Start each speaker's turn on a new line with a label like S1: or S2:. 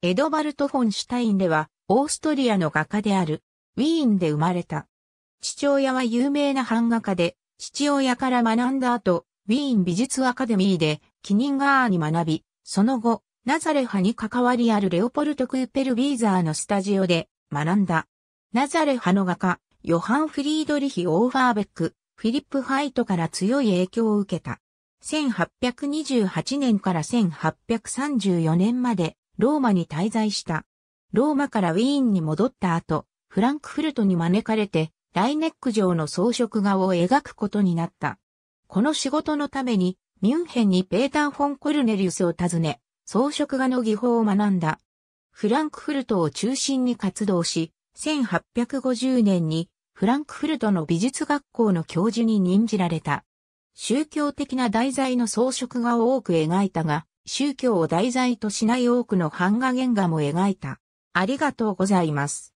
S1: エドバルト・フォンシュタインでは、オーストリアの画家である、ウィーンで生まれた。
S2: 父親は有名な版画家で、父親から学んだ後、ウィーン美術アカデミーで、キニンガーに学び、その後、ナザレ派に関わりあるレオポルト・クーペルビーザーのスタジオで学んだ。ナザレ派の画家、ヨハン・フリードリヒ・オーファーベック、フィリップ・ハイトから強い影響を受けた。1828年から1834年までローマに滞在した。ローマからウィーンに戻った後、フランクフルトに招かれて、ライネック城の装飾画を描くことになった。この仕事のために、ミュンヘンにペーター・フォン・コルネリウスを訪ね、装飾画の技法を学んだ。フランクフルトを中心に活動し、1850年にフランクフルトの美術学校の教授に任じられた。宗教的な題材の装飾画を多く描いたが、宗教を題材としない多くの版画原画
S1: も描いた。ありがとうございます。